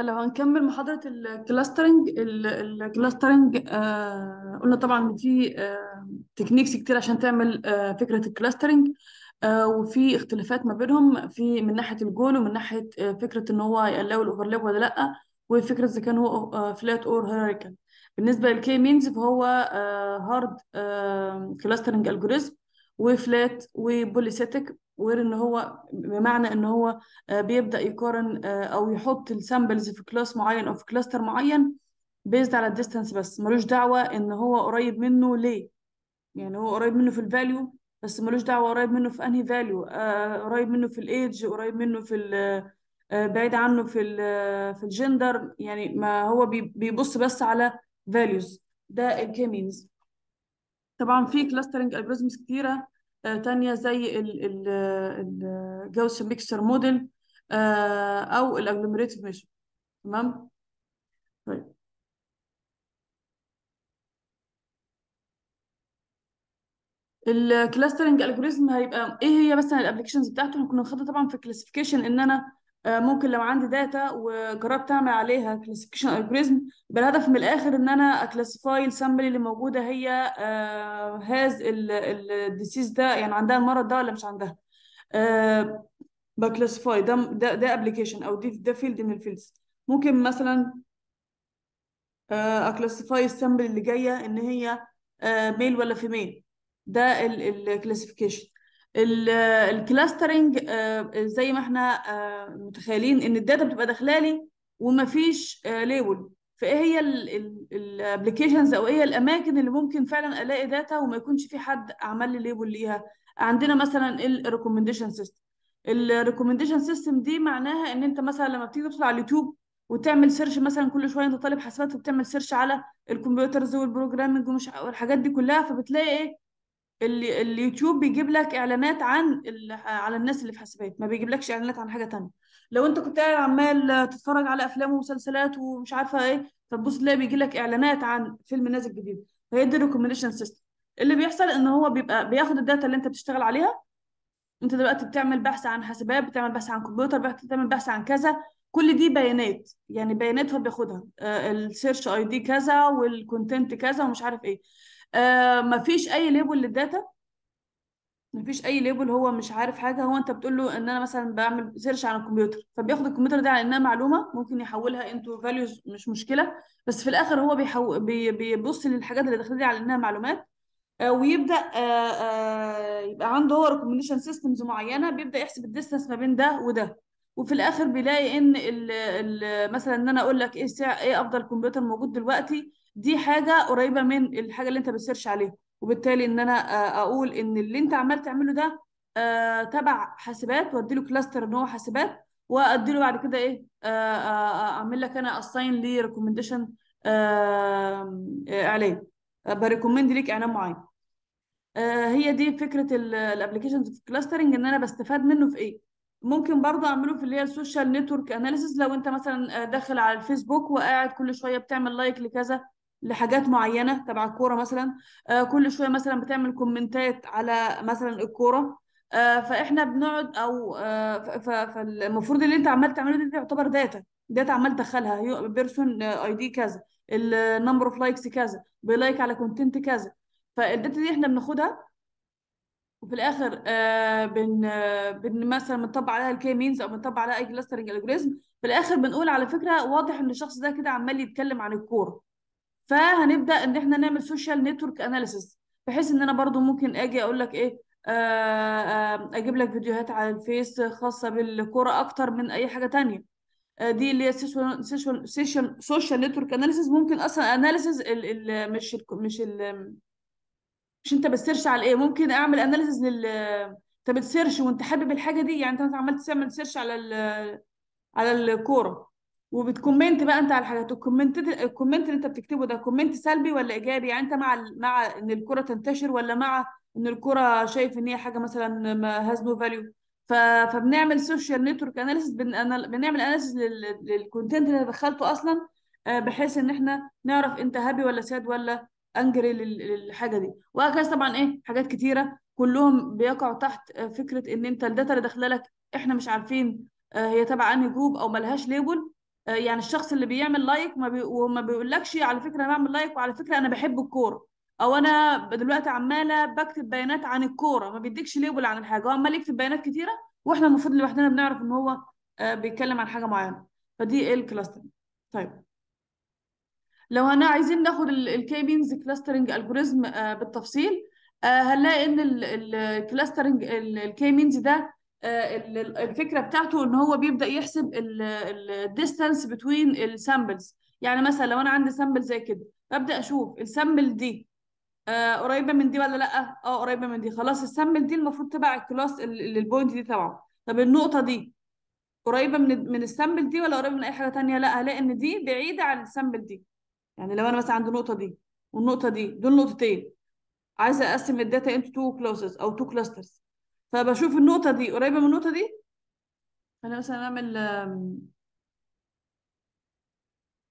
فلو هنكمل محاضرة الكلاسترنج الكلاسترنج آه قلنا طبعا في آه تكنيكس كتير عشان تعمل آه فكرة الكلاسترنج آه وفي اختلافات ما بينهم في من ناحية الجول ومن ناحية آه فكرة ان هو يقلو الاوفرلاب ولا لأ وفكرة اذا كان هو آه فلات اور هيراركال بالنسبة للكي مينز فهو هارد كلاسترنج الجوريزم وفلات وبوليسيتك غير ان هو بمعنى ان هو آه، بيبدا يقارن آه، او يحط السامبلز في كلاس معين او في كلاستر معين بيزد على الديستانس بس ملوش دعوه ان هو قريب منه ليه يعني هو قريب منه في الفاليو بس ملوش دعوه قريب منه في انهي فاليو آه، قريب منه في الايدج قريب منه في بعيد عنه في الـ في الجندر يعني ما هو بيبص بس على فاليوز ده الكيمينز طبعا في كلاسترنج الجوريزمز كتيره آه، تانية زي الجوس ميكسر موديل آه، او الاجلوميريتيف ميشن تمام طيب الكلاسترنج الجوريزم هيبقى ايه هي مثلا الابلكيشنز بتاعته احنا كنا واخدين طبعا في الكلاسيفيكيشن ان انا آه آه، ممكن لو عندي داتا وجربت اعمل عليها كلاسيفيكيشن الجوريزم بالهدف من الاخر ان انا اكلاسيفاي السامبل اللي موجوده هي هاز آه، الديسيز ده يعني عندها المرض ده ولا مش عندها آه، بكلاسيفاي ده ده ده ابلكيشن او دي ده فيلد من الفيلدز ممكن مثلا اكلاسيفاي السامبل اللي جايه ان هي ميل ولا فيميل ده الكلاسيفيكيشن الكلاسترنج آه، آه، زي ما احنا آه، متخيلين ان الداتا بتبقى داخله لي ومفيش ليبل فايه هي الابلكيشنز او ايه الاماكن اللي ممكن فعلا الاقي داتا وما يكونش في حد عمل لي ليبل ليها عندنا مثلا الريكومنديشن سيستم الريكومنديشن سيستم دي معناها ان انت مثلا لما بتيجي تدخل على اليوتيوب وتعمل سيرش مثلا كل شويه انت طالب حاسبات وبتعمل سيرش على الكمبيوترز والبروجرامنج ومش والحاجات دي كلها فبتلاقي ايه اللي اليوتيوب بيجيب لك اعلانات عن على الناس اللي في حاسبات ما بيجيبلكش اعلانات عن حاجه تانية لو انت كنت قاعد عمال تتفرج على افلام ومسلسلات ومش عارفه ايه فتبص تلاقي بيجي لك اعلانات عن فيلم نازل جديد فهي دي الريكومنديشن سيستم اللي بيحصل ان هو بيبقى بياخد الداتا اللي انت بتشتغل عليها انت دلوقتي بتعمل بحث عن حاسبات بتعمل بحث عن كمبيوتر بتعمل بحث عن كذا كل دي بيانات يعني بيانات هو بياخدها السيرش اي دي كذا والكونتنت كذا ومش عارف ايه ما آه، فيش اي ليبل للداتا مفيش اي ليبل هو مش عارف حاجه هو انت بتقول له ان انا مثلا بعمل سيرش على الكمبيوتر فبياخد الكمبيوتر ده على انها معلومه ممكن يحولها انتو فاليوز مش مشكله بس في الاخر هو بيحو... بي... بيبص للحاجات اللي داخله دي على انها معلومات آه، ويبدا آه، يبقى عنده هو ريكومنديشن سيستمز معينه بيبدا يحسب الديستنس ما بين ده وده وفي الاخر بيلاقي ان مثلا ان انا اقول لك ايه ايه افضل كمبيوتر موجود دلوقتي دي حاجه قريبه من الحاجه اللي انت بتسيرش عليها وبالتالي ان انا آه، اقول ان اللي انت عمال تعمله ده آه، تبع حاسبات وادي له كلاستر ان هو حاسبات وادي له بعد كده ايه آه، اعمل لك انا اساين لي ريكومنديشن اعلان بريكومند ليك اعلان معين هي دي فكره الابلكيشنز في الكلاسترنج ان انا بستفاد منه في ايه ممكن برضه اعمله في اللي هي السوشيال نتورك اناليسيس لو انت مثلا داخل على الفيسبوك وقاعد كل شويه بتعمل لايك لكذا لحاجات معينه تبع الكوره مثلا آه، كل شويه مثلا بتعمل كومنتات على مثلا الكوره آه، فاحنا بنقعد او آه، فالمفروض اللي انت عمال تعمله دي تعتبر داتا داتا عمال تدخلها بيرسون اي دي كذا النمبر اوف لايكس كذا بلايك على كونتنت كذا فالداتا دي احنا بناخدها وفي الاخر آه بن آه بن مثلا بنطبق عليها الكي مينز او بنطبق عليها اي كلاسترنج الجوريزم في الاخر بنقول على فكره واضح ان الشخص ده كده عمال يتكلم عن الكوره فهنبدا ان احنا نعمل سوشيال نتورك اناليسيس بحيث ان انا برضو ممكن اجي اقول لك ايه آه، آه، اجيب لك فيديوهات على الفيس خاصه بالكوره اكتر من اي حاجه تانية آه، دي اللي هي سيشن سيشن سوشيال نتورك اناليسيس ممكن اصلا اناليسيس مش ال مش ال مش انت بتسيرش على ايه ممكن اعمل اناليسيس لل انت بتسيرش وانت حابب الحاجه دي يعني انت عمال تعمل سيرش على ال على الكوره وبتكومنت بقى انت على الحاجات الكومنت الكومنت اللي انت بتكتبه ده كومنت سلبي ولا ايجابي يعني انت مع مع ان الكره تنتشر ولا مع ان الكره شايف ان هي حاجه مثلا هاز نو فاليو فبنعمل سوشيال نتورك اناليسيس بنعمل اناليسيس للكونتنت اللي دخلته اصلا آه، بحيث ان احنا نعرف انت هابي ولا ساد ولا انجري للحاجه دي وهكذا طبعا ايه حاجات كتيره كلهم بيقعوا تحت آه، فكره ان انت الداتا اللي داخله لك احنا مش عارفين آه، هي تبع انهي جروب او ملهاش ليبل آه، يعني الشخص اللي بيعمل لايك ما بي... وما بيقولكش على فكره انا بعمل لايك وعلى فكره انا بحب الكوره او انا دلوقتي عماله بكتب بيانات عن الكوره ما بيديكش ليبل عن الحاجه هو عمال يكتب بيانات كتيره واحنا المفروض لوحدنا بنعرف ان هو آه، بيتكلم عن حاجه معينه فدي ايه الكلاسترنج طيب لو انا عايزين ناخد الكي مينز كلاسترنج الجوريزم بالتفصيل آه، هنلاقي ان الكلاسترنج الكي مينز ده آه، الفكره بتاعته ان هو بيبدا يحسب الديستانس بتوين السامبلز يعني مثلا لو انا عندي سامبل زي كده ببدا اشوف السامبل دي آه، قريبه من دي ولا لا اه قريبه من دي خلاص السامبل دي المفروض تبع الكلاس اللي البوينت دي تبعه طب النقطه دي قريبه من من السامبل دي ولا قريبه من اي حاجه تانية لا هلاقي ان دي بعيده عن السامبل دي يعني لو انا مثلا عندي النقطه دي والنقطه دي دول نقطتين عايزه اقسم الداتا انتو تو كلاسز او تو كلاسترز فبشوف النقطة دي قريبة من النقطة دي أنا مثلا أعمل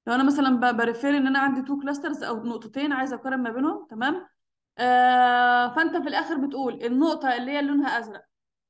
لو أنا مثلا بريفير إن أنا عندي تو كلاسترز أو نقطتين عايزة أقارن ما بينهم تمام آه فأنت في الآخر بتقول النقطة اللي هي لونها أزرق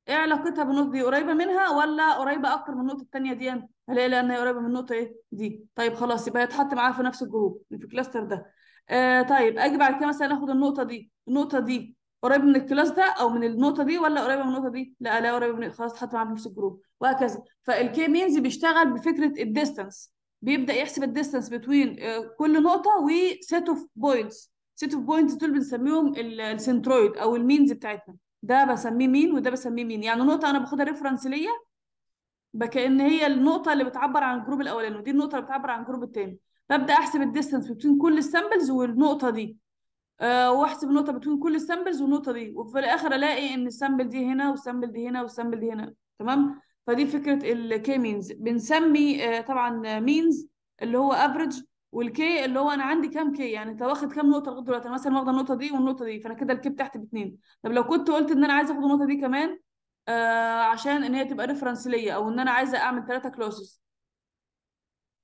إيه علاقتها بالنقطة دي قريبة منها ولا قريبة أكتر من النقطة التانية دي هلاقي لأن هي قريبة من النقطة إيه دي طيب خلاص يبقى هيتحط معاها في نفس الجروب في الكلاستر ده آه طيب أجي بعد كده مثلا آخد النقطة دي النقطة دي قريب من الكلاس ده او من النقطه دي ولا قريبه من النقطه دي لا لا قريبه من خلاص اتحط معاها في نفس الجروب وهكذا فالكي مينز بيشتغل بفكره الديستانس بيبدا يحسب الديستانس آه، بين كل نقطه وسيت اوف بوينتس سيت اوف بوينتس دول بنسميهم السنترويد او المينز بتاعتنا ده بسميه مين وده بسميه مين يعني نقطه انا باخدها ريفرنس ليا بكأن هي النقطه اللي بتعبر عن الجروب الاولاني ودي النقطه اللي بتعبر عن الجروب الثاني ببدا احسب الديستانس بين كل السامبلز والنقطه دي آه، واحسب النقطه بتكون كل السامبلز والنقطه دي وفي الاخر الاقي ان السامبل دي هنا والسامبل دي هنا والسامبل دي هنا تمام فدي فكره الكي مينز بنسمي آه، طبعا مينز آه، اللي هو افريج والكي اللي هو انا عندي كام كي يعني انت واخد كام نقطه لغايه دلوقتي انا مثلا واخده النقطه دي والنقطه دي فانا كده الكي بتاعتي باثنين طب لو كنت قلت ان انا عايز اخد النقطه دي كمان عشان ان هي تبقى ريفرنس ليا او ان انا عايزه اعمل ثلاثه كلوزز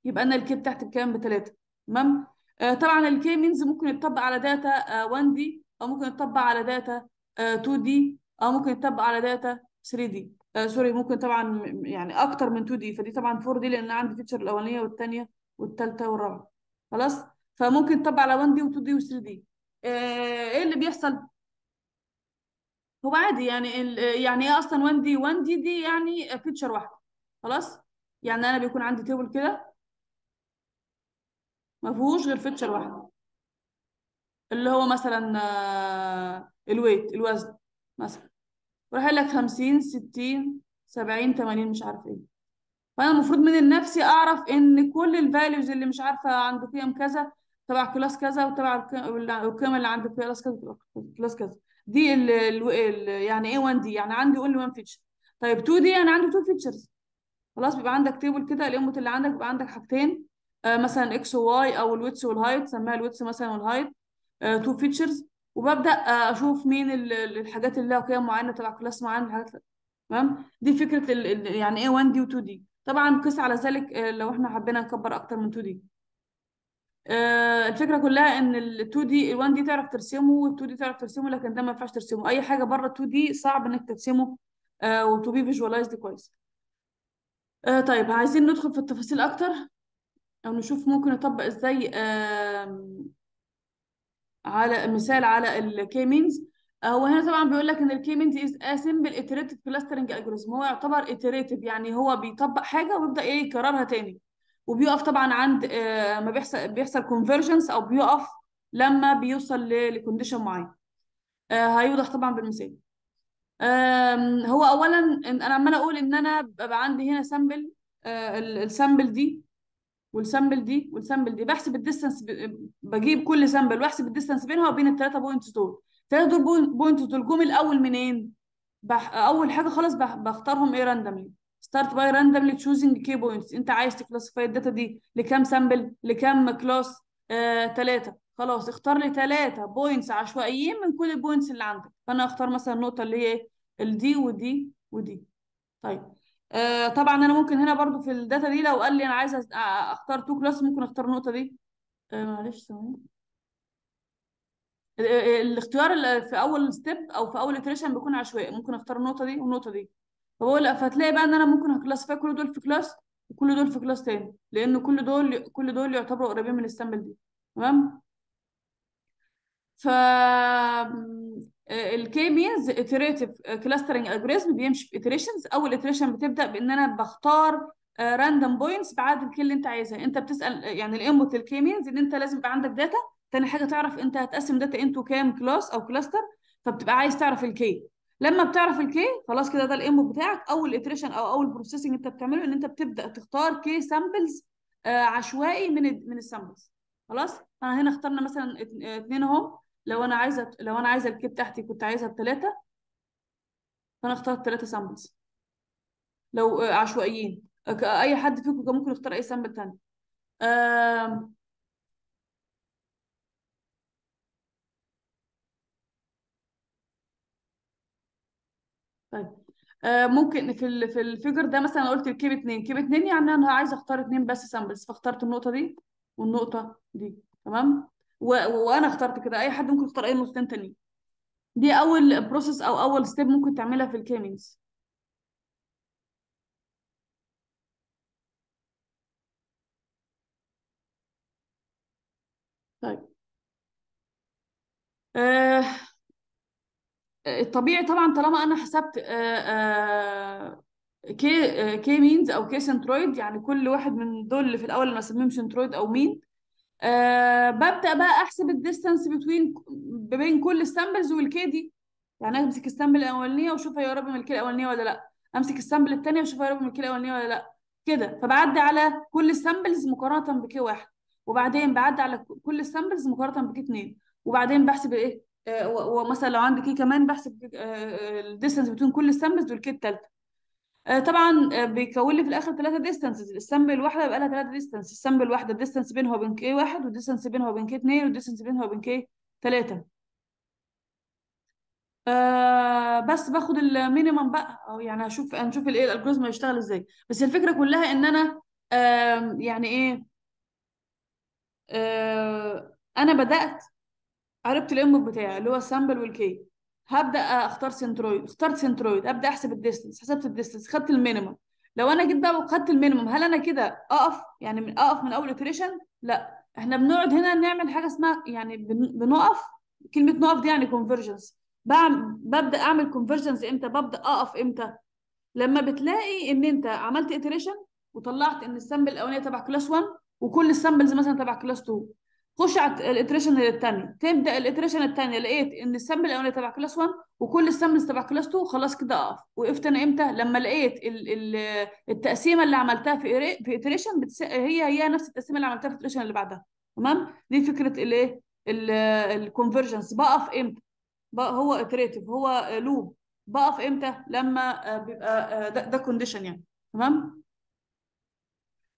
يبقى انا الكي بتاعتي بكام بثلاثه تمام آه، طبعا الكي مينز ممكن يتطبق على داتا 1 آه، دي او ممكن يتطبق على داتا 2 آه، دي او ممكن يتطبق على داتا 3 دي سوري ممكن طبعا يعني اكتر من 2 دي فدي طبعا 4 دي لان عندي فيتشر الاولانيه والثانيه والثالثه والرابعه خلاص فممكن يتطبق على 1 دي و2 دي و3 دي ايه اللي بيحصل هو عادي يعني يعني ايه اصلا 1 دي 1 دي دي يعني فيتشر واحده خلاص يعني انا بيكون عندي تيبل كده ما فيهوش غير فيتشر واحد اللي هو مثلا آه، الويت الوزن مثلا وراح لك 50 60 70 80 مش عارف ايه فانا المفروض من نفسي اعرف ان كل الفاليوز اللي مش عارفه عند قيم كذا تبع كلاس كذا وتبع القيم اللي عند كلاس كذا كلاس كذا دي الـ الـ يعني ايه 1 دي يعني عندي اونلي 1 فيتشر طيب 2 دي انا عندي 2 فيتشرز خلاص بيبقى عندك تيبل كده الانبوت اللي عندك بيبقى عندك حاجتين آه، مثلا اكس وواي او الويتس والهايت سميها الويتس مثلا والهايت تو فيتشرز وببدا آه، اشوف مين الحاجات اللي لها قيم معينه تبع كلاس معين الحاجات تمام دي فكره يعني ايه 1 دي و 2 دي طبعا قيس على ذلك آه، لو احنا حبينا نكبر اكتر من 2 دي الفكره كلها ان ال 2 دي ال 1 دي تعرف ترسمه وال 2 دي تعرف ترسمه لكن ده ما ينفعش ترسمه اي حاجه بره 2 دي صعب انك ترسمه بي فيجواليزد كويس طيب عايزين ندخل في التفاصيل اكتر او نشوف ممكن نطبق ازاي على مثال على الكيمينز هو هنا طبعا بيقول لك ان الكيمينز از اسمبل سمبل اتريتيف كلاسترنج الجوريزم هو يعتبر اتريتيف يعني هو بيطبق حاجه ويبدا ايه يكررها تاني وبيقف طبعا عند آه، ما بيحصل بيحصل كونفرجنس او بيقف لما بيوصل لكونديشن معين آه، هيوضح طبعا بالمثال هو اولا انا عماله اقول ان انا ببقى عندي هنا سامبل آه، السامبل دي والسامبل دي والسامبل دي بحسب الديستنس بجيب كل سامبل واحسب الديستنس بينها وبين الثلاثه بوينتس دول الثلاثه دول بوينتس دول جم الاول منين بح... اول حاجه خالص بح... بختارهم ايه راندملي ستارت باي راندملي تشوزنج كي بوينتس انت عايز تكلاسيفاي الداتا دي لكام سامبل لكام كلاس ثلاثه آه، خلاص اختار لي ثلاثه بوينتس عشوائيين من كل البوينتس اللي عندك فانا اختار مثلا النقطه اللي هي الدي ودي ودي طيب آه، طبعا انا ممكن هنا برضو في الداتا دي لو قال لي انا عايز اختار تو كلاس ممكن اختار النقطه دي آه، معلش ثواني آه، الاختيار في اول ستيب او في اول iteration بيكون عشوائي ممكن اختار النقطه دي والنقطه دي فبقول فتلاقي بقى ان انا ممكن اكلاسيفاي كل دول في كلاس وكل دول في كلاس تاني لان كل دول كل دول يعتبروا قريبين من السامبل دي تمام ف الكي مينز اتريتيف كلاسترنج الجوريزم بيمشي في اتريشنز اول اتريشن بتبدا بان انا بختار راندوم آه، بوينتس بعدد الكي اللي انت عايزها انت بتسال آه، يعني الانبوت الكي مينز ان انت لازم يبقى عندك داتا تاني حاجه تعرف انت هتقسم داتا انتو كام كلاس او كلاستر فبتبقى عايز تعرف الكي لما بتعرف الكي خلاص كده ده الانبوت بتاعك اول اتريشن او اول بروسيسنج انت بتعمله ان انت بتبدا تختار كي سامبلز آه، عشوائي من من السامبلز خلاص انا هنا اخترنا مثلا اثنين اهو لو انا عايزه لو انا عايزه الكيب بتاعتي كنت عايزها بثلاثه فانا اخترت ثلاثه سامبلز لو آه، عشوائيين اي حد فيكم كان ممكن يختار اي سامبل تاني آم... طيب آه ممكن في الـ في الفيجر ده مثلا قلت الكيب 2 كيب 2 يعني انا عايزه اختار اتنين بس سامبلز فاخترت النقطه دي والنقطه دي تمام وانا اخترت كده اي حد ممكن يختار اي مستند تاني دي اول بروسيس او اول ستيب ممكن تعملها في الكيمينز طيب آه الطبيعي طبعا طالما انا حسبت كي كي مينز او كي سنترويد يعني كل واحد من دول اللي في الاول انا اسميهم سنترويد او مين أه ببدا بقى احسب الديستانس بتوين بين كل السامبلز والكي دي يعني امسك السامبل الاولانيه واشوف هي قريبه من الكي الاولانيه ولا لا امسك السامبل الثانيه واشوف هي قريبه من الكي الاولانيه ولا لا كده فبعدي على كل السامبلز مقارنه بكي واحد وبعدين بعدي على كل السامبلز مقارنه بكي اثنين وبعدين بحسب ايه آه، ومثلا لو عندي إيه كي كمان بحسب آه، آه، الديستانس بتوين كل السامبلز والكي الثالثه آه، طبعا آه، بيكون لي في الاخر ثلاثه ديستانسز السامبل الواحده يبقى لها ثلاثه ديستانس السامبل الواحده الديستانس بينها وبين كي واحد والديستانس بينها وبين كي اثنين والديستانس بينها وبين كي ثلاثه آه بس باخد المينيمم بقى او يعني هشوف هنشوف الايه الالجوريزم هيشتغل ازاي بس الفكره كلها ان انا آه يعني ايه آه انا بدات عرفت الانبوت بتاعي اللي هو السامبل والكي هبدا اختار سنترويد اخترت سنترويد ابدا احسب الديستنس حسبت الديستنس خدت المينيمم لو انا جيت بقى وخدت المينيمم هل انا كده اقف يعني من اقف من اول اتريشن لا احنا بنقعد هنا نعمل حاجه اسمها يعني بنقف كلمه نقف دي يعني كونفرجنس ببدا اعمل كونفرجنس امتى ببدا اقف امتى لما بتلاقي ان انت عملت اتريشن وطلعت ان السامبل الاولانيه تبع كلاس 1 وكل السامبلز مثلا تبع كلاس 2 خش على الاتريشن الثانيه تبدا الاتريشن الثانيه لقيت ان السم الاولاني تبع كلاس 1 وكل السامبلز تبع كلاس 2 خلاص كده اقف وقفت انا امتى لما لقيت الـ الـ التقسيمه اللي عملتها في في اتريشن بتس... هي هي نفس التقسيمه اللي عملتها في اتريشن اللي بعدها تمام دي فكره الايه الكونفرجنس بقف امتى بقى هو اتريتيف هو لوب بقف امتى لما آه، بيبقى آه، ده كونديشن يعني تمام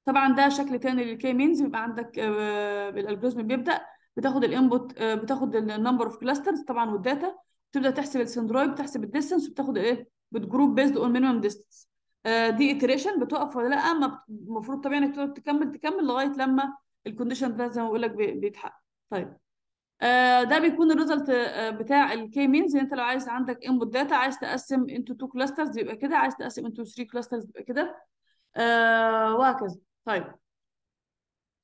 طبعا ده شكل تاني للكي مينز بيبقى عندك آه، الالجوريزم بيبدا بتاخد الانبوت آه، بتاخد النمبر اوف كلاسترز طبعا والداتا بتبدا تحسب السندرويد بتحسب الديستنس وبتاخد ايه بتجروب بيزد اون مينيمم ديستنس دي اتريشن بتقف ولا لا اما المفروض طبيعي انك تقعد تكمل تكمل لغايه لما الكونديشن ده زي ما بقول لك بيتحقق طيب آه، ده بيكون الريزلت بتاع الكي يعني مينز انت لو عايز عندك انبوت داتا عايز تقسم انتو تو كلاسترز يبقى كده عايز تقسم انتو 3 كلاسترز يبقى كده وهكذا طيب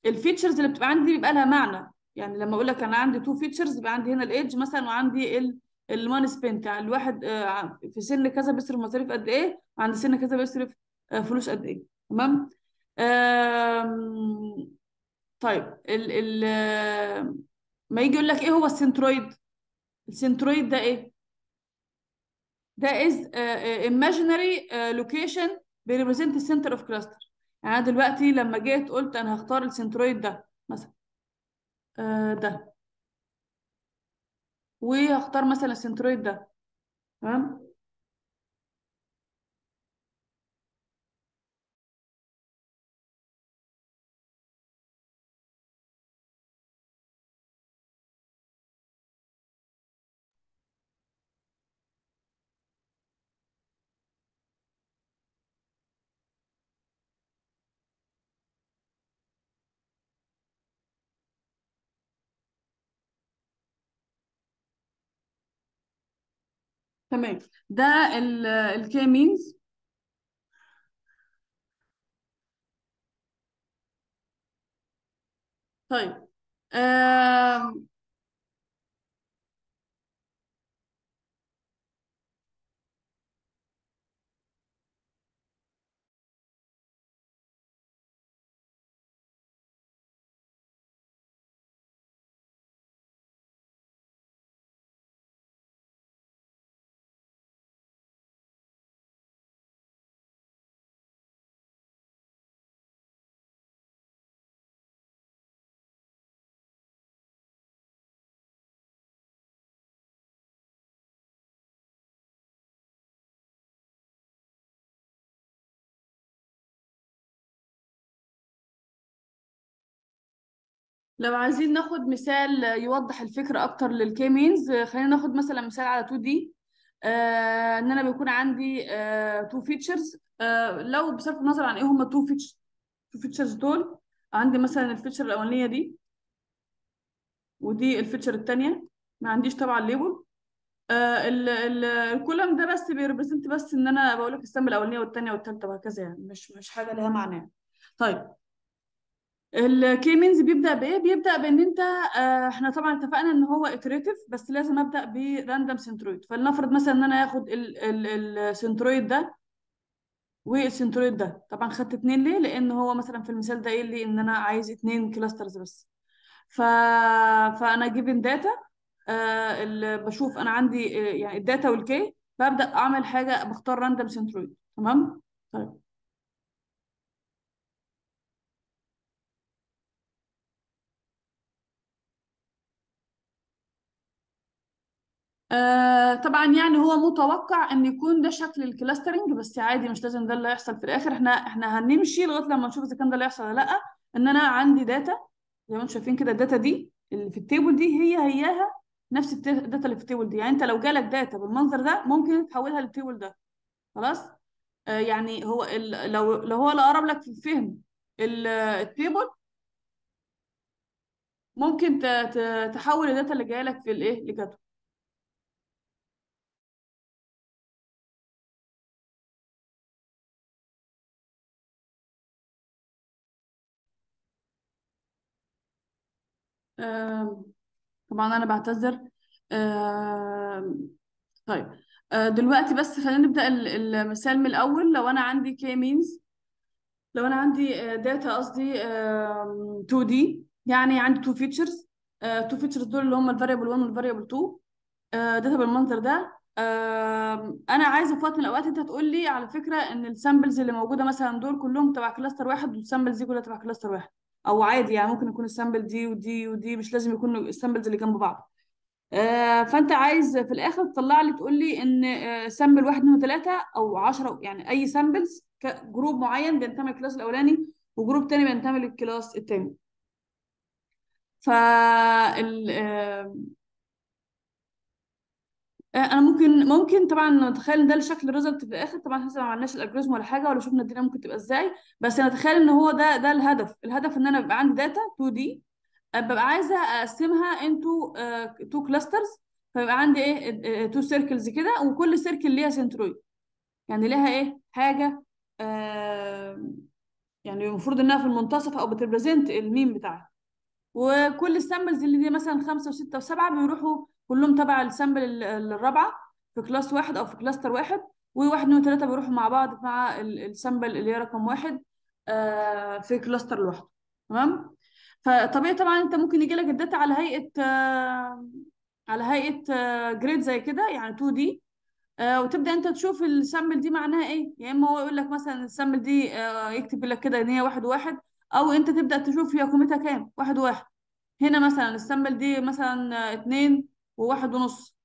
الفيتشرز اللي بتبقى عندي بيبقى لها معنى يعني لما اقول لك انا عندي تو فيتشرز يبقى عندي هنا الايدج مثلا وعندي الماني سبنت يعني الواحد آه، في سن كذا بيصرف مصاريف قد ايه وعند سن كذا بيصرف آه، فلوس قد ايه تمام طيب ال ال ما يجي يقول لك ايه هو السنترويد السنترويد ده ايه ده از imaginary آه، location بيريبريزنت السنتر اوف كلاستر يعني انا دلوقتي لما جيت قلت انا هختار السنترويد ده مثلا آه ده وهختار مثلا السنترويد ده تمام تمام ده الكي مينز طيب آه لو عايزين ناخد مثال يوضح الفكرة أكتر للكيمينز آه، خلينا ناخد مثلا مثال على 2 دي آه إن أنا بيكون عندي تو آه فيتشرز آه لو بصرف النظر عن إيه هما تو فيتشرز تو فيتشرز دول عندي مثلا الفيتشر الأولانية دي ودي الفيتشر التانية ما عنديش طبعا ليبل آه، ال ال الكولم ده بس بيربريزنت بس ان انا بقول لك السم الاولانيه والثانيه والثالثه وهكذا يعني مش مش حاجه لها معناه يعني. طيب الكيمينز بيبدا بايه بيبدا بان انت آه، احنا طبعا اتفقنا ان هو اتريتيف بس لازم ابدا براندم سنترويد فلنفرض مثلا ان انا اخد السنترويد ده والسنترويد ده طبعا خدت اتنين ليه لان هو مثلا في المثال ده قال لي ان انا عايز اتنين كلاسترز بس ف... فانا جيفن داتا آه، بشوف انا عندي آه، يعني الداتا والكي ببدا اعمل حاجه بختار راندم سنترويد تمام طيب آه، طبعا يعني هو متوقع ان يكون ده شكل الكلاسترنج بس عادي مش لازم ده اللي هيحصل في الاخر احنا احنا هنمشي لغايه لما نشوف اذا كان ده اللي هيحصل ولا لا ان انا عندي داتا زي ما انتم شايفين كده الداتا دي اللي في التيبل دي هي هياها نفس الداتا اللي في التيبل دي يعني انت لو جالك داتا بالمنظر ده ممكن تحولها للتيبل ده خلاص آه يعني هو لو لو هو اللي اقرب لك في الفهم التيبل ممكن تحول الداتا اللي جايه لك في الايه لجدول آه، طبعا انا بعتذر آه، طيب آه، دلوقتي بس خلينا نبدا المثال من الاول لو انا عندي كي مينز لو انا عندي داتا قصدي 2 دي يعني عندي تو فيتشرز تو فيتشرز دول اللي هم الفاريبل 1 والفاريبل 2 داتا بالمنظر ده انا عايزه في وقت من الاوقات انت هتقول لي على فكره ان السامبلز اللي موجوده مثلا دول كلهم تبع كلاستر واحد والسامبلز دي كلها تبع كلاستر واحد او عادي يعني ممكن يكون السامبل دي ودي ودي مش لازم يكونوا السامبلز اللي جنب بعض آه، فانت عايز في الاخر تطلع لي تقول لي ان آه، سامبل واحد من ثلاثه او 10 يعني اي سامبلز جروب معين بينتمي للكلاس الاولاني وجروب تاني بينتمي للكلاس التاني فال آه، انا ممكن ممكن طبعا نتخيل ان ده الشكل الريزلت في الاخر طبعا احنا ما عملناش الالجوريزم ولا حاجه ولا شفنا الدنيا ممكن تبقى ازاي بس انا اتخيل ان هو ده ده الهدف الهدف ان انا يبقى عندي داتا 2 دي ببقى عايزه اقسمها انتو تو كلاسترز فيبقى عندي ايه تو آه، سيركلز آه، كده وكل سيركل ليها سنترويد يعني ليها ايه حاجه آه يعني المفروض انها في المنتصف او بتريبريزنت الميم بتاعها وكل السامبلز اللي دي مثلا خمسه وسته وسبعه بيروحوا كلهم تبع السامبل الرابعه في كلاس واحد او في كلاستر واحد وواحد اثنين وثلاثه بيروحوا مع بعض مع السامبل اللي هي رقم واحد آه، في كلاستر لوحده تمام فطبيعي طبعا انت ممكن يجي لك الداتا على هيئه آه، على هيئه جريد آه، زي كده يعني 2 دي وتبدا انت تشوف السامبل دي معناها ايه يا اما هو يقول لك مثلا السامبل دي يكتب لك كده ان هي واحد واحد او انت تبدا تشوف هي قيمتها كام واحد واحد هنا مثلا السامبل دي مثلا اتنين وواحد ونص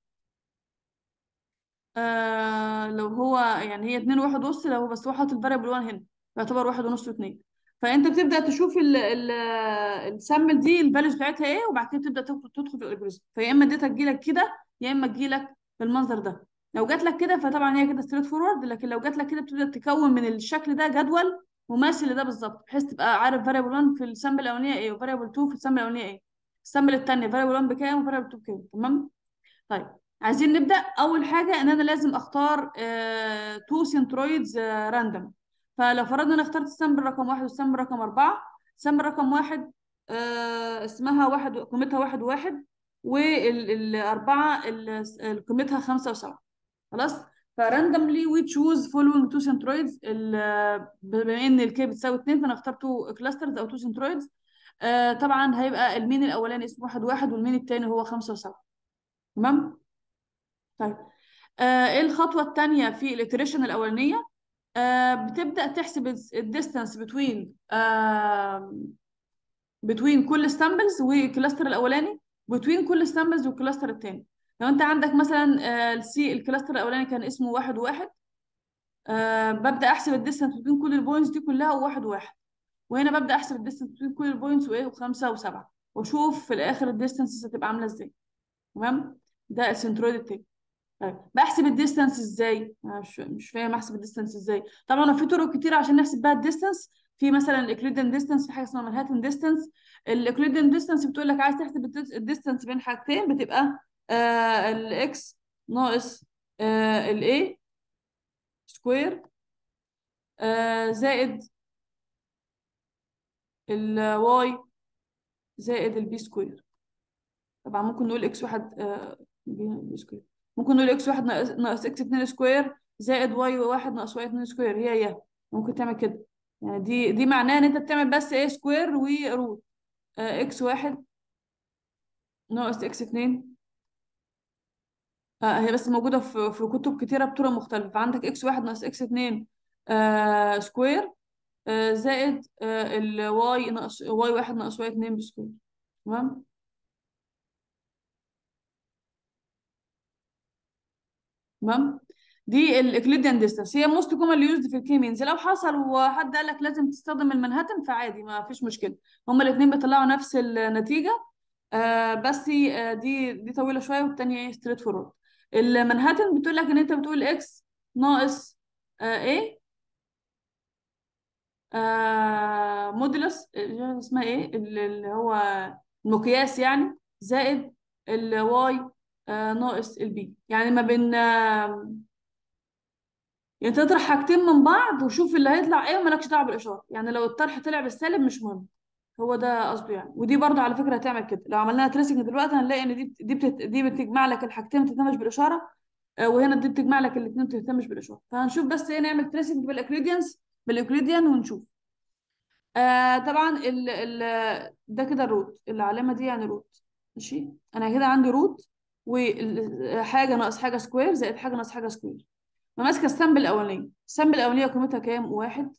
آه لو هو يعني هي اتنين وواحد ونص لو بس هو حاطط الفاريبل 1 هنا يعتبر واحد ونص واتنين فانت بتبدا تشوف ال ال السم دي الفاليوز بتاعتها ايه وبعد كده تبدا تدخل في الالجوريزم فيا اما تجي لك كده يا اما تجي لك بالمنظر ده لو جات لك كده فطبعا هي كده ستريت فورورد لكن لو جات لك كده بتبدا تكون من الشكل ده جدول مماثل لده بالظبط بحيث تبقى عارف فاريبل 1 في السامبل الاولانيه ايه وفاريبل 2 في السامبل الاولانيه ايه السمبل الثانيه فاريبل 1 بكام وفاريبل 2 بكام تمام طيب عايزين نبدا اول حاجه ان انا لازم اختار تو سنترويدز راندوم فلو فرضنا انا اخترت السامبل رقم واحد والسامبل رقم اربعه السامبل رقم واحد آه اسمها واحد قيمتها واحد وواحد والاربعه قيمتها خمسه وسبعه خلاص فراندوملي وي تشوز فولوينج تو سنترويدز بما ان الكي بتساوي اتنين فانا اخترت تو كلاسترز او تو سنترويدز آه طبعا هيبقى المين الاولاني اسمه واحد واحد والمين التاني هو خمسة وسبعة تمام طيب آه ايه الخطوه الثانيه في الاتريشن الاولانيه آه بتبدا تحسب الديستانس بتوين بتوين كل سامبلز والكلاستر الاولاني بتوين كل سامبلز والكلاستر الثاني لو انت عندك مثلا السي آه، الكلاستر الاولاني كان اسمه واحد واحد أه ببدا احسب الديستانس بين كل البوينتس دي كلها وواحد واحد وهنا ببدا احسب الديستنس بين كل البوينتس وايه وخمسه وسبعه واشوف في الاخر الديستنس هتبقى عامله ازاي تمام ده السنترويد التاني طيب بحسب الديستنس ازاي مش مش فاهم احسب الديستنس ازاي طبعا في طرق كتير عشان نحسب بيها الديستنس في مثلا الاكليدن ديستنس في حاجه اسمها مانهاتن ديستنس الاكليدن ديستنس بتقول لك عايز تحسب الديستنس بين حاجتين بتبقى آه الاكس ناقص آه الاي سكوير آه زائد الواي زائد البي سكوير طبعا ممكن نقول اكس واحد آه، بي سكوير ممكن نقول اكس واحد ناقص اكس اتنين سكوير زائد واي واحد ناقص واي اتنين سكوير هي هي ممكن تعمل كده يعني دي دي معناها ان انت بتعمل بس ايه سكوير وروت اكس واحد ناقص اكس اتنين آه هي بس موجودة في في كتب كتيرة بطرق مختلفة عندك اكس واحد ناقص اكس اتنين آه سكوير آه، زائد آه، الواي ناقص واي واحد ناقص واي اتنين بسكوير تمام تمام دي الاكليديان ديستانس هي موست كومن يوزد في الكيمينز لو حصل وحد قال لك لازم تستخدم المنهاتن فعادي ما فيش مشكله هما الاثنين بيطلعوا نفس النتيجه آه بس آه دي دي طويله شويه والثانيه ايه ستريت فورورد المنهاتن بتقول لك ان انت بتقول اكس ناقص آه ايه آه، مودلس اسمها ايه اللي هو المقياس يعني زائد الواي آه، ناقص البي يعني ما بين يعني تطرح حاجتين من بعض وشوف اللي هيطلع ايه لكش دعوه بالاشاره يعني لو الطرح طلع بالسالب مش مهم هو ده قصده يعني ودي برضو على فكره هتعمل كده لو عملناها تريسنج دلوقتي هنلاقي ان دي دي دي بتجمع لك الحاجتين ما بتهتمش بالاشاره آه، وهنا دي بتجمع لك الاثنين ما بتهتمش بالاشاره فهنشوف بس ايه نعمل تريسنج بالاكريدينس بالايوكليديان ونشوف آه طبعا ال ال ده كده الروت العلامه دي يعني روت ماشي انا كده عندي روت وحاجه ناقص حاجه سكوير زائد حاجه ناقص حاجه سكوير انا ماسكه السامب الاولانيه السامب الاولانيه قيمتها كام واحد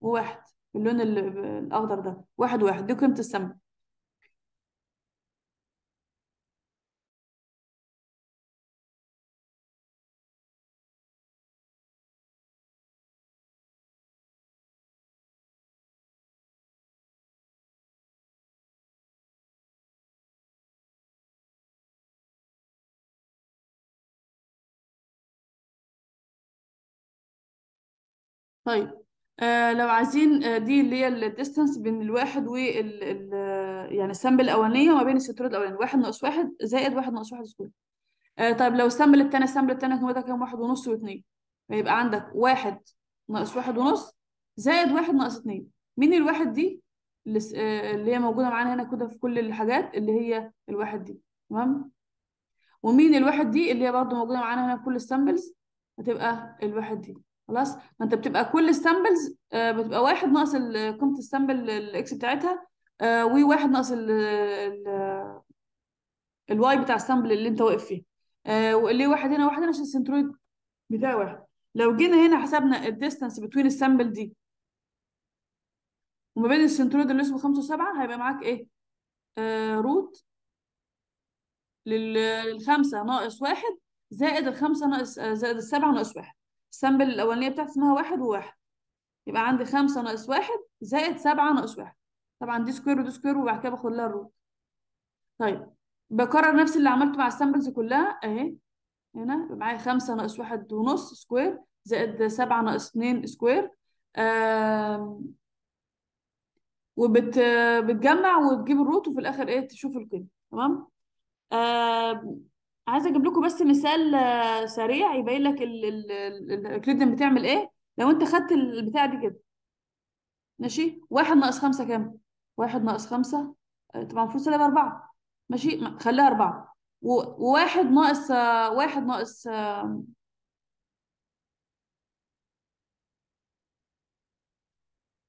وواحد باللون الاخضر ده واحد واحد دي قيمه السامب طيب آه لو عايزين آه دي اللي هي الديستانس بين الواحد وال ال- آه، يعني السامبل الأولانية وما بين السنترول الأولاني واحد ناقص واحد زائد واحد ناقص واحد سكول آه طيب لو السامبل الثاني السامبل الثاني كم ده كام واحد ونص واثنين فيبقى عندك واحد ناقص واحد ونص زائد واحد ناقص اثنين مين الواحد دي آه، اللي هي موجودة معانا هنا كده في كل الحاجات اللي هي الواحد دي تمام ومين الواحد دي اللي هي برضو موجودة معانا هنا في كل السامبلز هتبقى الواحد دي خلاص ما انت بتبقى كل السامبلز آه، بتبقى واحد ناقص قيمه السامبل الاكس بتاعتها آه، وواحد ناقص الواي بتاع السامبل اللي انت واقف فيه آه، واللي واحد هنا واحد هنا عشان السنترويد بتاعي واحد لو جينا هنا حسبنا الديستانس بتوين السامبل دي وما بين السنترويد اللي اسمه 5 و7 هيبقى معاك ايه؟ آه روت للخمسة ناقص واحد زائد الخمسة ناقص زائد السبعة ناقص واحد السامبل الاولانيه بتاعت اسمها واحد وواحد يبقى عندي خمسة ناقص واحد زائد سبعة ناقص واحد طبعا دي سكوير ودي سكوير وبعد كده باخد لها الروت طيب بكرر نفس اللي عملته مع السامبلز كلها اهي هنا معايا خمسة ناقص واحد ونص سكوير زائد سبعة ناقص اتنين سكوير آم... وبت بتجمع وتجيب الروت وفي الاخر ايه تشوف القيمة تمام آم... عايزه اجيب لكم بس مثال آه، سريع يبين لك ال- ال- ال- الكريدن بتعمل ايه لو انت خدت البتاع دي كده ماشي واحد ناقص خمسة كام؟ واحد ناقص خمسة آه، طبعا المفروض سالب أربعة ماشي خليها أربعة وواحد ناقص آه، واحد ناقص آه،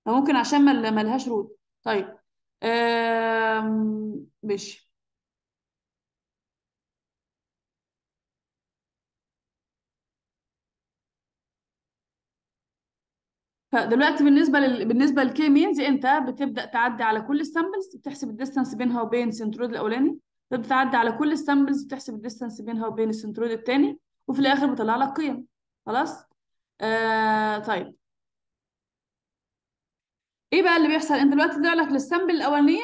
ممكن عشان ما لهاش رود طيب ماشي فدلوقتي بالنسبه لل... بالنسبه للكي مينز انت بتبدا تعدي على كل السامبلز بتحسب الديستانس بينها وبين سنترود الاولاني بتعدي على كل السامبلز بتحسب الديستانس بينها وبين السنترود الثاني وفي الاخر بطلع لك قيم خلاص آه طيب ايه بقى اللي بيحصل انت دلوقتي طلع لك للسامبل الاولانيه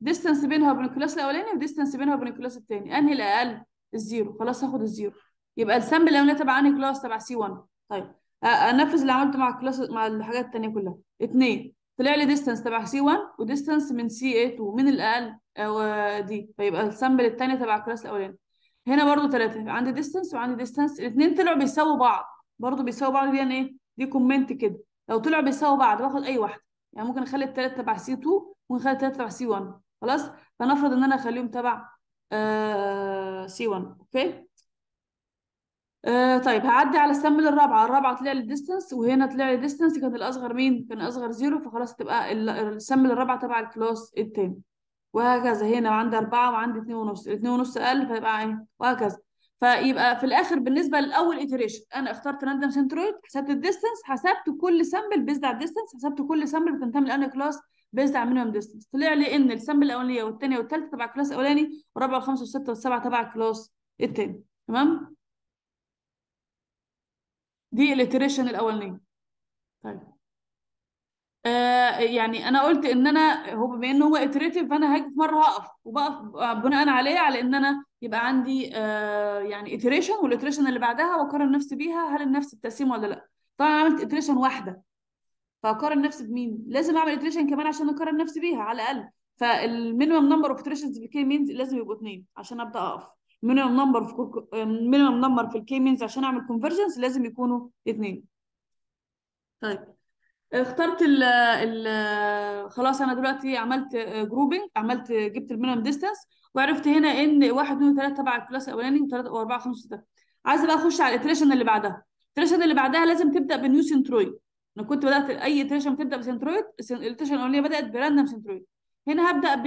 ديستانس بينها وبين الكلاس الاولاني وديستانس بينها وبين الكلاس الثاني انهي الاقل الزيرو خلاص هاخد الزيرو يبقى السامبل الاولانيه تبع انهي كلاس تبع سي 1 طيب انفذ اللي عملته مع الكلاس مع الحاجات التانية كلها اتنين طلع لي ديستانس تبع سي 1 وديستانس من سي 2 من الاقل أو دي فيبقى السامبل التانية تبع الكلاس الاولاني هنا برضو ثلاثة عندي ديستانس وعندي ديستانس الاثنين طلعوا بيساووا بعض برضو بيساووا بعض دي يعني ايه دي كومنت كده لو طلعوا بيساووا بعض باخد اي واحدة يعني ممكن اخلي الثلاثة تبع سي 2 ونخلي اخلي الثلاثة تبع سي 1 خلاص فنفرض ان انا اخليهم تبع سي 1 اوكي آه، طيب هعدي على السم للرابعه الرابعه طلع لي الديستنس وهنا طلع لي الديستنس كان الاصغر مين كان الاصغر زيرو فخلاص تبقى السم للرابعه تبع الكلاس التاني وهكذا هنا عندي أربعة وعندي اتنين ونص اتنين ونص أقل فيبقى إيه وهكذا فيبقى في الآخر بالنسبة لأول إتريشن أنا اخترت راندم سنترويد حسبت الديستنس حسبت كل سامبل بيزد على الديستنس حسبت كل سامبل بتنتمي لأنهي كلاس بيزد على مينيمم ديستنس طلع لي إن السامبل الأولانية والتانية والتالتة تبع الكلاس الأولاني والرابعة والخامسة والستة والسبعة تبع الكلاس التاني تمام دي الاتريشن الاولانيه طيب آه يعني انا قلت ان انا هو بما ان هو اتريتيف فانا هاجي في مره هقف وبقف بناء عليه على ان انا يبقى عندي آه يعني اتريشن والاتريشن اللي بعدها واقارن نفسي بيها هل النفس التقسيم ولا لا طبعا انا عملت اتريشن واحده فاقارن نفسي بمين لازم اعمل اتريشن كمان عشان اقارن نفسي بيها على الاقل فالمينيمم نمبر اوف اتريشنز بكام الكي مينز لازم يبقوا اثنين عشان ابدا اقف مينيمم نمبر في مينيمم نمبر um, في الكي مينز عشان اعمل كونفرجنس لازم يكونوا اثنين طيب اخترت ال ال خلاص انا دلوقتي عملت جروبنج uh, عملت جبت المينيمم ديستانس وعرفت هنا ان 1 2 3 تبع الكلاس الاولاني و3 و4 5 6 عايزه بقى اخش على الاتريشن اللي بعدها الاتريشن اللي بعدها لازم تبدا بنيو سنترويد انا كنت بدات اي اتريشن بتبدا بسنترويد الاتريشن الاولانيه بدات براندم سنترويد هنا هبدا ب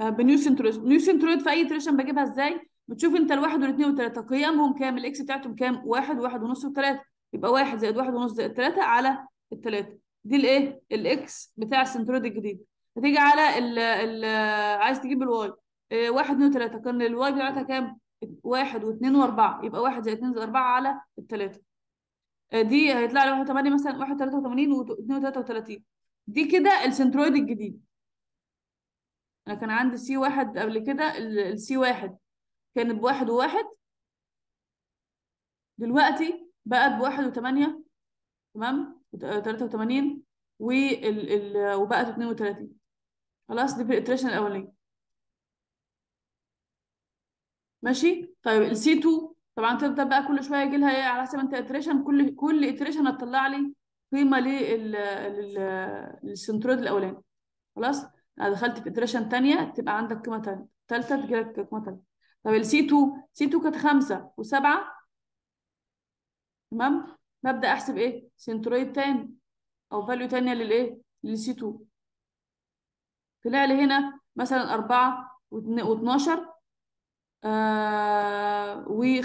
آه، بنيو سنترويد نيو سنترويد في اي تريشن بجيبها ازاي بتشوف انت الواحد والاثنين والثلاثه قيمهم كام الاكس بتاعتهم كام واحد واحد ونص وثلاثه يبقى واحد زائد واحد ونص زائد ثلاثه على الثلاثه دي الايه الاكس بتاع السنترويد الجديد هتيجي على ال ال آه، عايز تجيب الواي آه، واحد اثنين وثلاثه كان الواي بتاعتها كام واحد واثنين واربعه يبقى واحد زائد اثنين زائد اربعه على الثلاثه دي هيطلع لي واحد وثمانية مثلا واحد وثلاثة وثمانين واثنين وثلاثة وثلاثين دي كده السنترويد الجديد انا كان عندي سي واحد قبل كده السي واحد كانت بواحد وواحد دلوقتي بقت بواحد وثمانية تمام تلاتة وثمانين وال وبقت اتنين وتلاتين خلاص دي في الاتريشن الاولاني ماشي طيب السي 2 طبعا تفضل بقى كل شويه يجي لها ايه على حسب انت اتريشن كل كل اتريشن هتطلع لي قيمه للسنترويد الاولاني خلاص انا دخلت في اتريشن تانية تبقى عندك قيمه تانية ثالثه تجي لك قيمه تانية طب السي 2 سي 2 كانت 5 و7 تمام ببدا احسب ايه سنترويد تاني او فاليو تانية للايه للسي 2 طلع لي هنا مثلا 4 و12 آه و38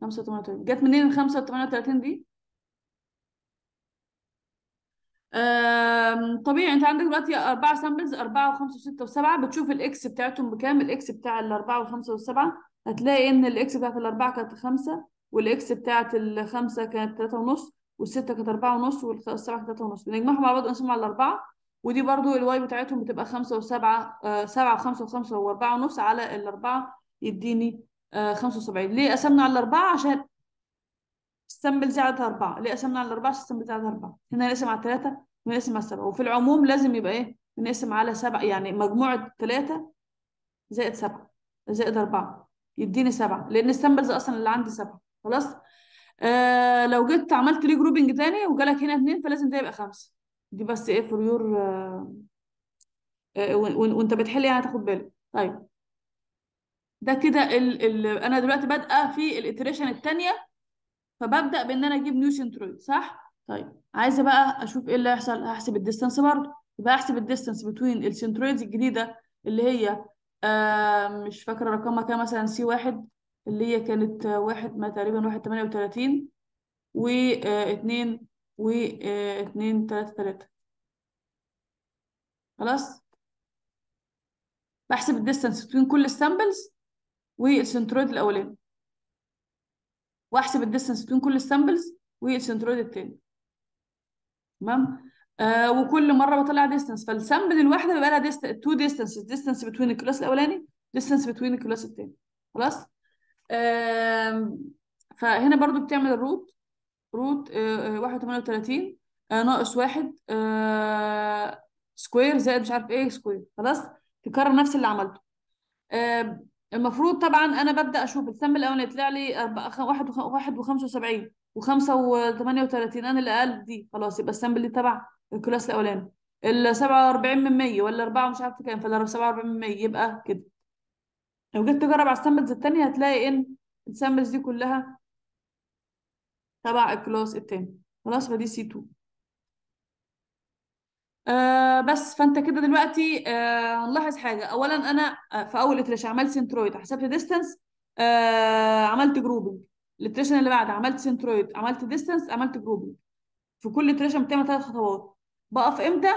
5 و38 جت منين ال 5 و38 دي طبيعي انت عندك دلوقتي اربعه سامبلز اربعه وخمسه وسته وسبعه بتشوف الاكس بتاعتهم بكام الاكس بتاع الاربعه وخمسه والسبعه هتلاقي ان الاكس بتاعت الاربعه كانت خمسه والاكس بتاعت الخمسه كانت ثلاثه ونص والسته كانت اربعه ونص والسبعه كانت ثلاثه ونص بنجمعهم على بعض ونقسمهم على الاربعه ودي برضو الواي بتاعتهم بتبقى خمسه وسبعه آه، سبعه وخمسه وخمسه واربعه ونص على الاربعه يديني آه، خمسة 75 ليه قسمنا على الاربعه عشان السامبلز زيادة اربعه ليه قسمنا على الاربعه عشان السامبلز زيادة اربعه هنا نقسم على ثلاثه بنقسم على سبعة وفي العموم لازم يبقى ايه بنقسم على سبعة يعني مجموعة ثلاثة زائد سبعة زائد أربعة يديني سبعة لأن السامبلز أصلا اللي عندي سبعة خلاص آه لو جيت عملت لي جروبنج تاني وجالك هنا اتنين فلازم ده يبقى خمسة دي بس ايه فور آه، آه، يور وانت بتحل يعني تاخد بالك طيب ده كده ال ال انا دلوقتي بادئه في الاتريشن الثانيه فببدا بان انا اجيب نيو سنترويد صح طيب عايزه بقى اشوف ايه اللي هيحصل هحسب الديستانس برضه يبقى احسب الديستانس بتوين السنترويدز الجديده اللي هي آه مش فاكره رقمها كام مثلا سي 1 اللي هي كانت آه، واحد ما تقريبا واحد تمانية وتلاتين واتنين آه، واتنين آه، تلاتة تلاتة خلاص بحسب الديستانس بين كل السامبلز والسنترويد الاولاني واحسب الديستانس بين كل السامبلز والسنترويد التاني تمام آه وكل مره بطلع ديستنس فالسامبل الواحده بيبقى لها ديست... تو ديستنس ديستنس بتوين الكلاس الاولاني ديستنس بتوين الكلاس الثاني خلاص آه فهنا برضو بتعمل الروت روت آه 138 آه،, آه ناقص واحد آه سكوير زائد مش عارف ايه سكوير خلاص تكرر نفس اللي عملته آه المفروض طبعا انا ببدا اشوف السامبل الاولاني طلع لي 1 و75 و5 و38 انا اللي اقل دي خلاص يبقى السامبل دي تبع الكلاس الاولاني ال 47 من 100 ولا 4 مش عارفه كام فال 47 من 100 يبقى كده لو جيت تجرب على السامبلز الثانيه هتلاقي ان السامبلز دي كلها تبع الكلاس الثاني خلاص فدي سي 2 آه بس فانت كده دلوقتي آه هنلاحظ حاجه اولا انا آه، في اول اتريشن عملت سنترويد حسبت ديستانس آه عملت جروبنج الاتريشن اللي بعد عملت سنترويد عملت ديستنس عملت جروبنج في كل اتريشن بتعمل ثلاث خطوات بقف امتى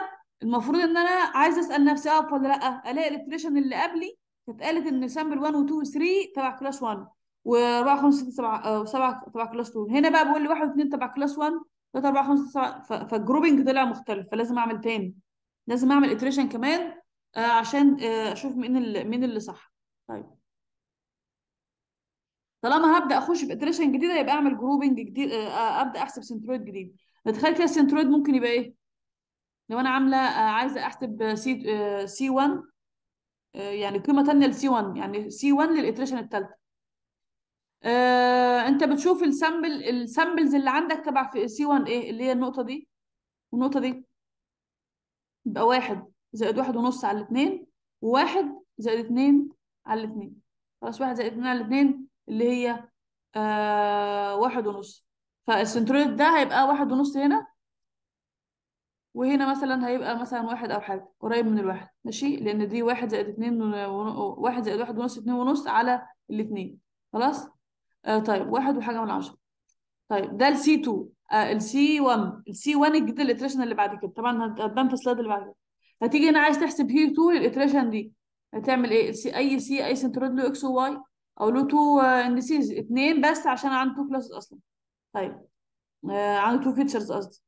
المفروض ان انا عايز اسال نفسي اقف ولا لا الاقي الاتريشن اللي قبلي كانت قالت ان سامبل 1 و 2 و 3 تبع كلاس 1 و4 5 6 7 7 تبع كلاس 2 هنا بقى بقول لي 1 و2 تبع كلاس 1 3 4 5 6 7 فالجروبنج طلع مختلف فلازم اعمل تاني لازم اعمل اتريشن كمان آه، عشان آه، اشوف مين اللي مين اللي صح طيب طالما هبدا اخش في اتريشن جديده يبقى اعمل جروبنج جديد آه، ابدا احسب سنترويد جديد تخيل كده السنترويد ممكن يبقى ايه لو انا عامله آه، عايزه احسب سي سي 1 يعني قيمه ثانيه لسي 1 يعني سي 1 للاتريشن الثالثه انت بتشوف السامبل السامبلز اللي عندك تبع في سي 1 ايه اللي هي النقطه دي والنقطه دي يبقى 1 زائد 1 ونص على 2 و1 زائد 2 على 2 خلاص 1 زائد 2 على 2 اللي هي آه واحد ونص فالسنترويد ده هيبقى واحد ونص هنا وهنا مثلا هيبقى مثلا واحد أو حاجة قريب من الواحد ماشي لأن دي واحد زائد اتنين واحد زائد واحد ونص اتنين ونص على الاتنين خلاص آه طيب واحد وحاجة من عشرة طيب ده السي 2 آه السي 1 السي 1 الجديد الاتريشن اللي بعد كده طبعا هتبان في السلايد اللي بعد كده هتيجي هنا عايز تحسب هي 2 الاتريشن دي هتعمل ايه اي سي اي سنترويد له اكس وواي او له تو اندسيز اتنين بس عشان عنده تو كلاسز اصلا طيب عنده تو فيتشرز قصدي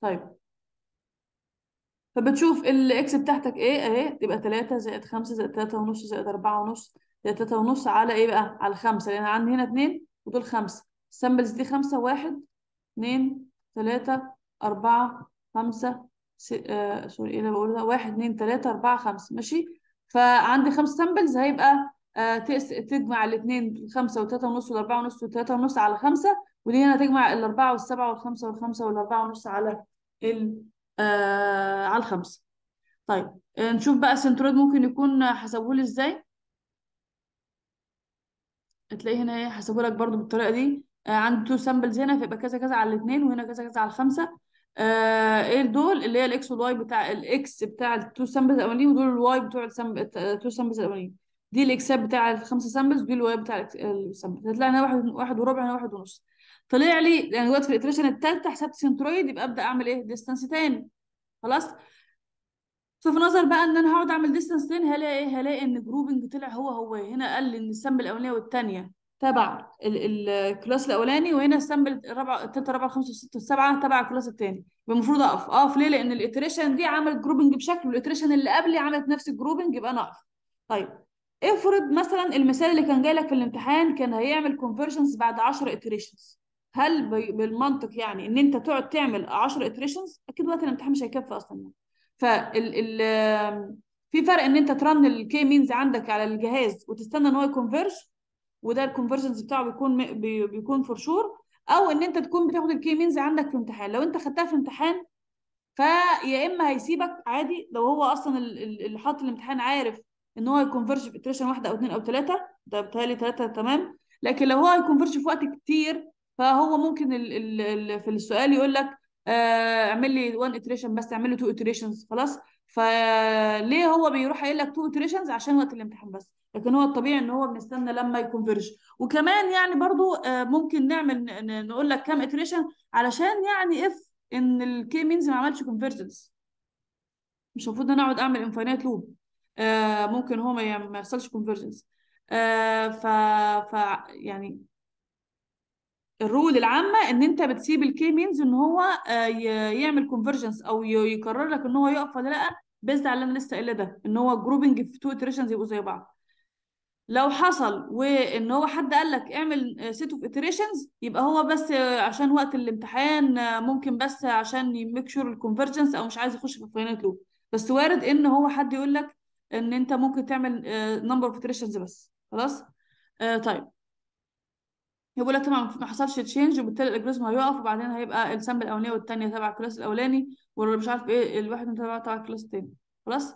طيب فبتشوف الاكس بتاعتك ايه اهي تبقى 3 زائد 5 زائد 3 ونص زائد 4 ونص زائد 3 ونص على ايه بقى على 5 لان عندي هنا 2 ودول 5 السامبلز دي 5 1 2 3 4 5 سوري ايه اللي بقوله ده 1 2 3 4 5 ماشي فعندي 5 سامبلز هيبقى آه، تجمع الاثنين خمسة وثلاثة ونص والأربعة ونص وثلاثة ونص على خمسة ودي هنا تجمع الأربعة والسبعة والخمسة والخمسة والأربعة ونص على ال آه على الخمسة طيب آه، نشوف بقى السنترويد ممكن يكون حسبوه لي ازاي هتلاقيه هنا ايه حسبوه لك برضو بالطريقة دي آه عنده تو سامبلز هنا فيبقى كذا كذا على الاثنين وهنا كذا كذا على الخمسة آه ايه دول اللي هي الاكس والواي بتاع الاكس بتاع التو سامبلز الاولانيين ودول الواي بتوع التو سامبلز آه، الاولانيين دي الاكساب بتاع الخمسه سامبلز ودي الواي بتاع السامبلز هتلاقي انا واحد واحد وربع انا واحد ونص طلع لي يعني دلوقتي في الاتريشن الثالثه حسبت سنترويد يبقى ابدا اعمل ايه ديستانس تاني خلاص ففي نظر بقى ان انا هقعد اعمل ديستانس تاني هلاقي ايه هلاقي ان جروبنج طلع هو هو هنا قال لي ان السامبل الاولانيه والثانيه تبع الكلاس الاولاني وهنا السامبل الرابعه الثالثه الرابعه الخامسه والسته والسبعه تبع الكلاس الثاني يبقى المفروض اقف اقف آه، ليه لان الاتريشن دي عملت جروبنج بشكل والاتريشن اللي قبلي عملت نفس الجروبنج يبقى انا اقف طيب افرض مثلا المثال اللي كان جاي لك في الامتحان كان هيعمل كونفرجنس بعد 10 اتريشنز هل بالمنطق يعني ان انت تقعد تعمل 10 اتريشنز اكيد وقت الامتحان مش هيكفي اصلا فال ال في فرق ان انت ترن الكي مينز عندك على الجهاز وتستنى ان هو يكونفرج وده الكونفرجنز بتاعه بيكون بيكون فور شور او ان انت تكون بتاخد الكي مينز عندك في امتحان لو انت خدتها في امتحان فيا اما هيسيبك عادي لو هو اصلا اللي حاط الامتحان عارف ان هو يكونفرج في اتريشن واحده او اثنين او ثلاثه ده بيتهيألي ثلاثه تمام لكن لو هو يكونفرج في وقت كتير فهو ممكن الـ الـ الـ في السؤال يقول لك آه، اعمل لي 1 اتريشن بس اعمل لي 2 اتريشنز خلاص فليه هو بيروح قايل لك 2 اتريشنز عشان وقت الامتحان بس لكن هو الطبيعي ان هو بنستنى لما يكونفرج وكمان يعني برضو آه، ممكن نعمل نقول لك كام اتريشن علشان يعني اف ان الكي مينز ما عملش كونفرجنس مش المفروض ان انا اقعد اعمل انفاينيت لوب آه، ممكن هو ما يحصلش كونفرجنس آه، ف... ف يعني الرول العامه ان انت بتسيب الكي مينز ان هو آه، يعمل كونفرجنس او يقرر لك ان هو يقف ولا لا بيزد على اللي انا لسه قايله ده ان هو جروبنج في تو اتريشنز يبقوا زي بعض لو حصل وان هو حد قال لك اعمل سيت اوف اتريشنز يبقى هو بس عشان وقت الامتحان ممكن بس عشان يميك شور الكونفرجنس او مش عايز يخش في الفاينل لوب بس وارد ان هو حد يقول لك ان انت ممكن تعمل نمبر اوف اتريشنز بس خلاص آه، طيب يقول لك طبعا ما حصلش تشينج وبالتالي الاجريزم هيقف وبعدين هيبقى السامبل الاولانيه والثانيه تبع الكلاس الاولاني واللي مش عارف ايه الواحد تبع تبع الكلاس الثاني خلاص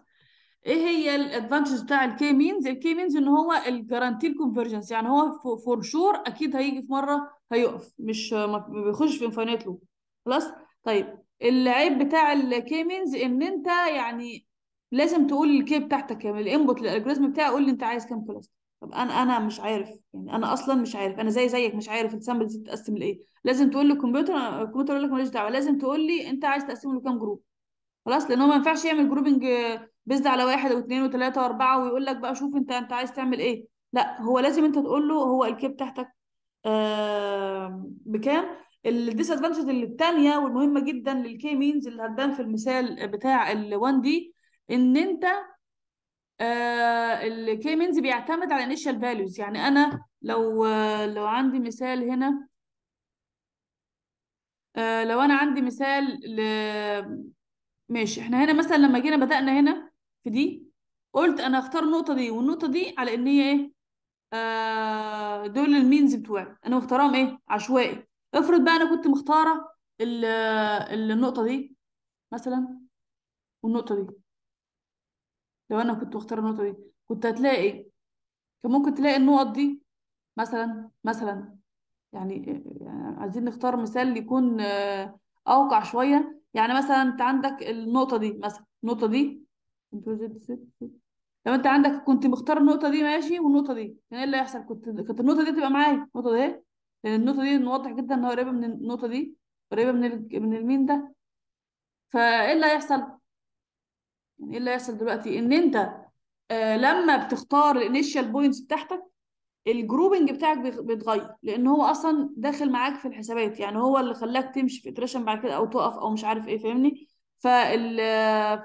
ايه هي الادفانتجز بتاع الكي مينز الكي مينز ان هو الجارانتي الكونفرجنس يعني هو فور شور اكيد هيجي في مره هيقف مش ما بيخش في انفينيت لوب خلاص طيب العيب بتاع الكي مينز ان انت يعني لازم تقول الكي بتاعتك الانبوت للالجوريزم بتاعي قول لي انت عايز كام كلاستر طب انا انا مش عارف يعني انا اصلا مش عارف انا زي زيك مش عارف السامبل دي بتتقسم لايه لازم تقول لي الكمبيوتر الكمبيوتر يقول لك ماليش دعوه لازم تقول لي انت عايز تقسمه لكام جروب خلاص لان هو ما ينفعش يعمل جروبنج بيزد على واحد واثنين وثلاثه واربعه ويقول لك بقى شوف انت انت عايز تعمل ايه لا هو لازم انت تقول له هو الكي بتاعتك آه بكام الديس ادفانتج الثانيه والمهمه جدا للكي مينز اللي هتبان في المثال بتاع ال1 دي ان انت آه الكي مينز بيعتمد على انيشال فاليوز يعني انا لو لو عندي مثال هنا آه، لو انا عندي مثال ل... ماشي احنا هنا مثلا لما جينا بدأنا هنا في دي قلت انا هختار النقطة دي والنقطة دي على ان هي ايه آه، دول المينز بتوعي انا مختارهم ايه عشوائي افرض بقى انا كنت مختارة النقطة دي مثلا والنقطة دي لو انا كنت مختاره النقطه دي كنت هتلاقي إيه؟ كان ممكن تلاقي النقط دي مثلا مثلا يعني, يعني عايزين نختار مثال يكون آه، اوقع شويه يعني مثلا انت عندك النقطه دي مثلا النقطه دي لو انت عندك كنت مختار النقطه دي ماشي والنقطه دي كان يعني ايه اللي هيحصل كنت كانت النقطه دي تبقى معايا النقطه دي لان النقطه دي واضح جدا انها قريبه من النقطه دي قريبه من من المين ده فايه اللي هيحصل يعني ايه اللي هيحصل دلوقتي ان انت آه لما بتختار الانيشال بوينتس بتاعتك الجروبنج بتاعك بيتغير لان هو اصلا داخل معاك في الحسابات يعني هو اللي خلاك تمشي في اتريشن بعد كده او تقف او مش عارف ايه فاهمني فال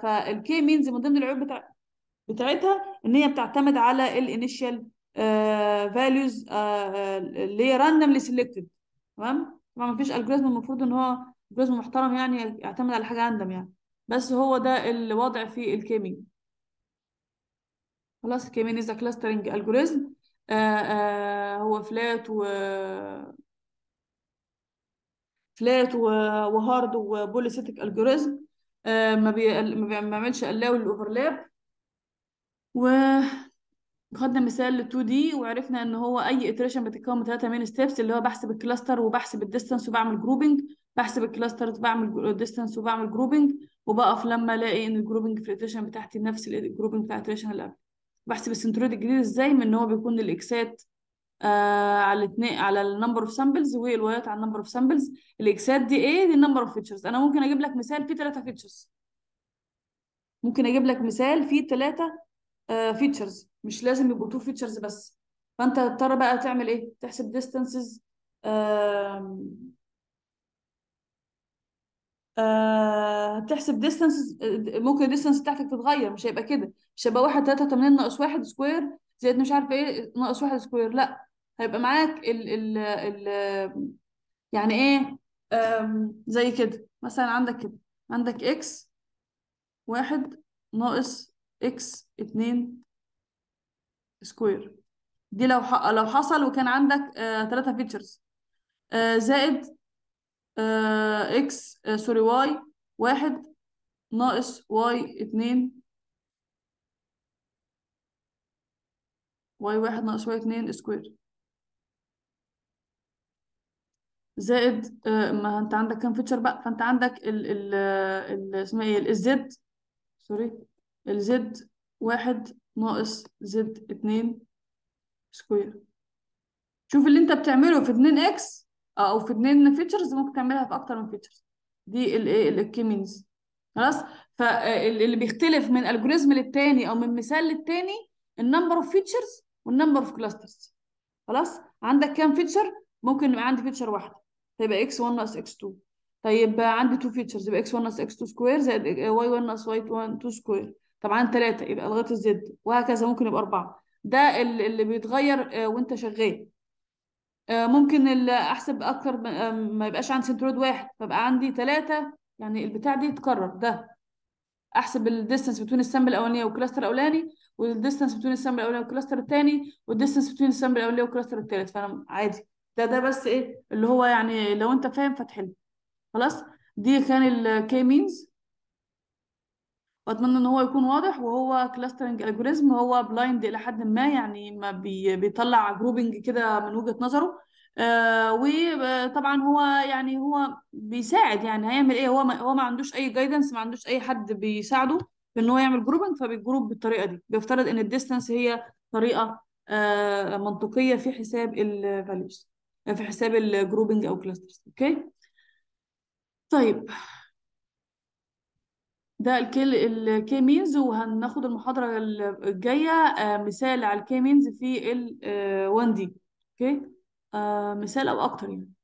فالكي مينز من ضمن العيوب بتاع بتاعتها ان هي بتعتمد على الانيشال فاليوز آه، آه، آه، اللي هي راندملي سيلكتد تمام طبعا مفيش الجوريزم المفروض ان هو الجوريزم محترم يعني يعتمد على حاجه راندم يعني بس هو ده الوضع في الكيمي خلاص الكيمياء از كلاسترنج الجوريزم هو فلات و فلات وهارد وبوليسيتك الجوريزم آه، ما بي... ما بيعملش الاو للاوفرلاب و خدنا مثال ل 2 دي وعرفنا ان هو اي اتريشن بتتكون من ثلاثه مين ستيبس اللي هو بحسب الكلاستر وبحسب الديستانس وبعمل جروبنج بحسب الكلاسترز وبعمل ديستانس وبعمل جروبنج وبقف لما الاقي ان الجروبنج في بتاعتي نفس الجروبنج بتاع اللي قبل بحسب السنترويد الجديد ازاي من ان هو بيكون الاكسات آه على الاثنين على النمبر اوف سامبلز والوايات على النمبر اوف سامبلز الاكسات دي ايه دي النمبر اوف فيتشرز انا ممكن اجيب لك مثال فيه ثلاثه فيتشرز ممكن اجيب لك مثال فيه ثلاثه فيتشرز آه، مش لازم يبقوا تو فيتشرز بس فانت تضطر بقى تعمل ايه تحسب ديستانسز آه هتحسب ديستانس آه، ممكن الديستانس بتاعتك تتغير مش هيبقى كده مش هيبقى 1 3 8 ناقص 1 سكوير زائد مش عارفه ايه ناقص 1 سكوير لا هيبقى معاك ال ال ال يعني ايه زي كده مثلا عندك كده عندك اكس 1 ناقص اكس 2 سكوير دي لو لو حصل وكان عندك ثلاثة آه، فيتشرز آه، زائد اكس سوري واي واحد ناقص واي اتنين واي واحد ناقص واي اتنين سكوير زائد آه، ما انت عندك كام فيتشر بقى فانت عندك ال ال آه، ال اسمها ايه الزد سوري الزد واحد ناقص زد اتنين سكوير شوف اللي انت بتعمله في اتنين اكس آه، او في اتنين فيتشرز ممكن تعملها في اكتر من فيتشرز دي الايه الكيمينز خلاص فاللي آه، بيختلف من الجوريزم للتاني او من مثال للتاني النمبر اوف فيتشرز والنمبر اوف كلاسترز خلاص عندك كام فيتشر ممكن يبقى عندي فيتشر واحده فيبقى طيب، اكس 1 ناقص اكس 2 طيب عندي 2 فيتشرز يبقى اكس 1 ناقص اكس 2 سكوير زائد واي 1 ناقص واي 2 سكوير طبعا 3 يبقى لغايه الزد وهكذا ممكن يبقى 4 ده اللي بيتغير آه، وانت شغال آه، ممكن احسب اكتر آه، ما يبقاش عندي سنترويد واحد فبقى عندي ثلاثه يعني البتاع دي تكرر ده احسب الديستنس بتوين السامبل الاولانيه والكلاستر الاولاني والديستنس بتوين السامبل الاولاني والكلاستر الثاني والديستنس بتوين السامبل الاولانيه والكلاستر الثالث فانا عادي ده ده بس ايه اللي هو يعني لو انت فاهم فتحله خلاص دي كان الكي مينز واتمنى ان هو يكون واضح وهو كلاسترنج الجوريزم هو بلايند الى حد ما يعني ما بيطلع جروبنج كده من وجهه نظره آه، وطبعا هو يعني هو بيساعد يعني هيعمل ايه هو ما هو ما عندوش اي جايدنس ما عندوش اي حد بيساعده في ان هو يعمل جروبنج فبيجروب بالطريقه دي بيفترض ان الديستانس هي طريقه آه، منطقيه في حساب الفاليوز في حساب الجروبنج او كلاسترز اوكي طيب ده الكي الكي مينز وهناخد المحاضرة الجاية آه، مثال على الكي مينز في ال 1 آه، دي اوكي آه، مثال او اكتر يعني